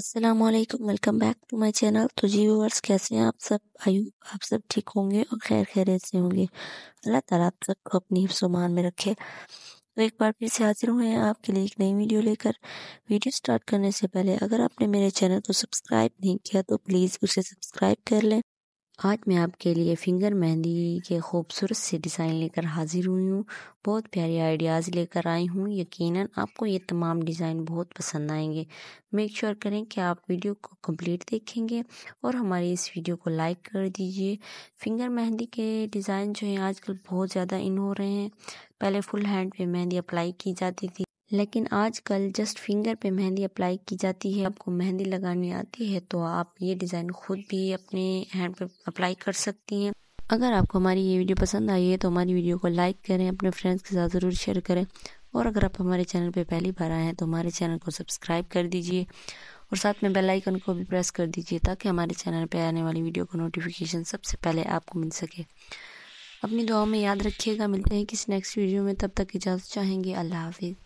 अस्सलाम वालेकुम welcome back to my channel तो जी व्यूअर्स कैसे हैं आप सब आयु आप सब ठीक होंगे और खैर खैर से होंगे अल्लाह ताला आप सबको अपनी हिफ्समान में रखे तो एक बार फिर से हाजिर हुए हैं आपके लिए एक नई वीडियो लेकर वीडियो स्टार्ट करने से पहले अगर आपने मेरे चैनल को सब्सक्राइब नहीं किया तो प्लीज़ उसे सब्सक्राइब कर लें आज मैं आपके लिए फिंगर मेहंदी के खूबसूरत से डिज़ाइन लेकर हाज़िर हुई हूँ बहुत प्यारे आइडियाज़ लेकर आई हूँ यकीनन आपको ये तमाम डिज़ाइन बहुत पसंद आएंगे मेक श्योर करें कि आप वीडियो को कंप्लीट देखेंगे और हमारी इस वीडियो को लाइक कर दीजिए फिंगर मेहंदी के डिज़ाइन जो हैं आजकल बहुत ज़्यादा इन हो रहे हैं पहले फुल हैंड पे मेहंदी अप्लाई की जाती थी लेकिन आजकल जस्ट फिंगर पे मेहंदी अप्लाई की जाती है आपको मेहंदी लगानी आती है तो आप ये डिज़ाइन खुद भी अपने हैंड पे अप्लाई कर सकती हैं अगर आपको हमारी ये वीडियो पसंद आई है तो हमारी वीडियो को लाइक करें अपने फ्रेंड्स के साथ ज़रूर शेयर करें और अगर आप हमारे चैनल पे पहली बार आए हैं तो हमारे चैनल को सब्सक्राइब कर दीजिए और साथ में बेल आइकन को भी प्रेस कर दीजिए ताकि हमारे चैनल पे आने वाली वीडियो का नोटिफिकेशन सबसे पहले आपको मिल सके अपनी दुआओं में याद रखिएगा मिलते हैं किसी नेक्स्ट वीडियो में तब तक इजाज़त चाहेंगे अल्लाह हाफिज़